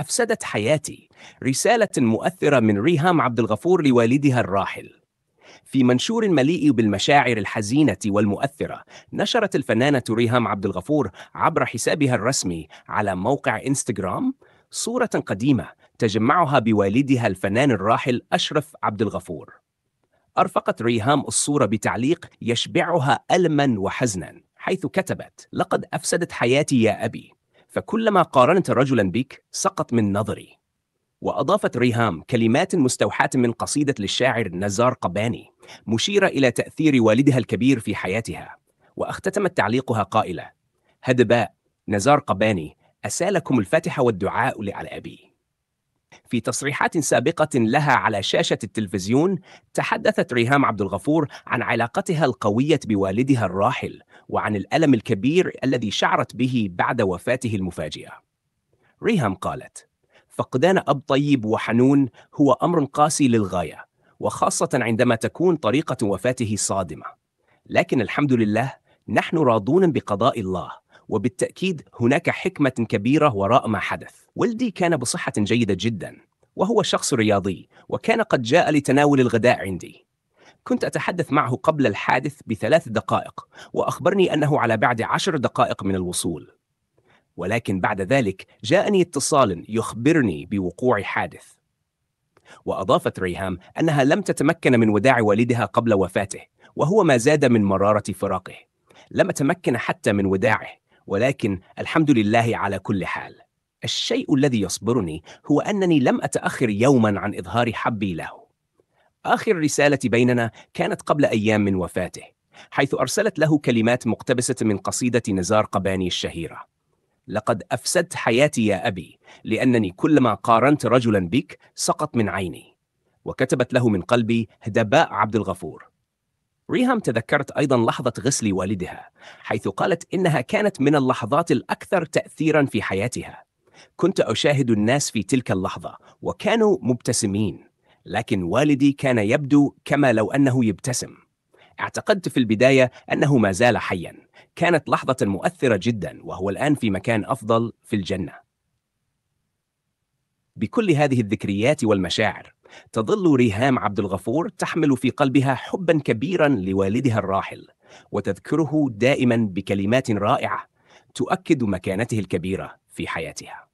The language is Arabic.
أفسدت حياتي رسالة مؤثرة من ريهام عبد الغفور لوالدها الراحل في منشور مليء بالمشاعر الحزينة والمؤثرة نشرت الفنانة ريهام عبد الغفور عبر حسابها الرسمي على موقع إنستغرام صورة قديمة تجمعها بوالدها الفنان الراحل أشرف عبد الغفور أرفقت ريهام الصورة بتعليق يشبعها ألما وحزنا حيث كتبت لقد أفسدت حياتي يا أبي فكلما قارنت رجلا بك سقط من نظري وأضافت ريهام كلمات مستوحاة من قصيدة للشاعر نزار قباني مشيرة إلى تأثير والدها الكبير في حياتها واختتمت تعليقها قائلة هدباء نزار قباني أسالكم الفاتحة والدعاء لعلى أبي في تصريحات سابقة لها على شاشة التلفزيون، تحدثت ريهام عبد الغفور عن علاقتها القوية بوالدها الراحل، وعن الألم الكبير الذي شعرت به بعد وفاته المفاجئة. ريهام قالت: فقدان أب طيب وحنون هو أمر قاسي للغاية، وخاصة عندما تكون طريقة وفاته صادمة. لكن الحمد لله، نحن راضون بقضاء الله، وبالتأكيد هناك حكمة كبيرة وراء ما حدث ولدي كان بصحة جيدة جدا وهو شخص رياضي وكان قد جاء لتناول الغداء عندي كنت أتحدث معه قبل الحادث بثلاث دقائق وأخبرني أنه على بعد عشر دقائق من الوصول ولكن بعد ذلك جاءني اتصال يخبرني بوقوع حادث وأضافت ريهام أنها لم تتمكن من وداع والدها قبل وفاته وهو ما زاد من مرارة فراقه لم أتمكن حتى من وداعه ولكن الحمد لله على كل حال الشيء الذي يصبرني هو أنني لم أتأخر يوما عن إظهار حبي له آخر رسالة بيننا كانت قبل أيام من وفاته حيث أرسلت له كلمات مقتبسة من قصيدة نزار قباني الشهيرة لقد أفسدت حياتي يا أبي لأنني كلما قارنت رجلا بك سقط من عيني وكتبت له من قلبي هدباء عبد الغفور ريهام تذكرت أيضا لحظة غسل والدها حيث قالت إنها كانت من اللحظات الأكثر تأثيرا في حياتها كنت أشاهد الناس في تلك اللحظة وكانوا مبتسمين لكن والدي كان يبدو كما لو أنه يبتسم اعتقدت في البداية أنه ما زال حيا كانت لحظة مؤثرة جدا وهو الآن في مكان أفضل في الجنة بكل هذه الذكريات والمشاعر تظل ريهام عبد الغفور تحمل في قلبها حبا كبيرا لوالدها الراحل وتذكره دائما بكلمات رائعه تؤكد مكانته الكبيره في حياتها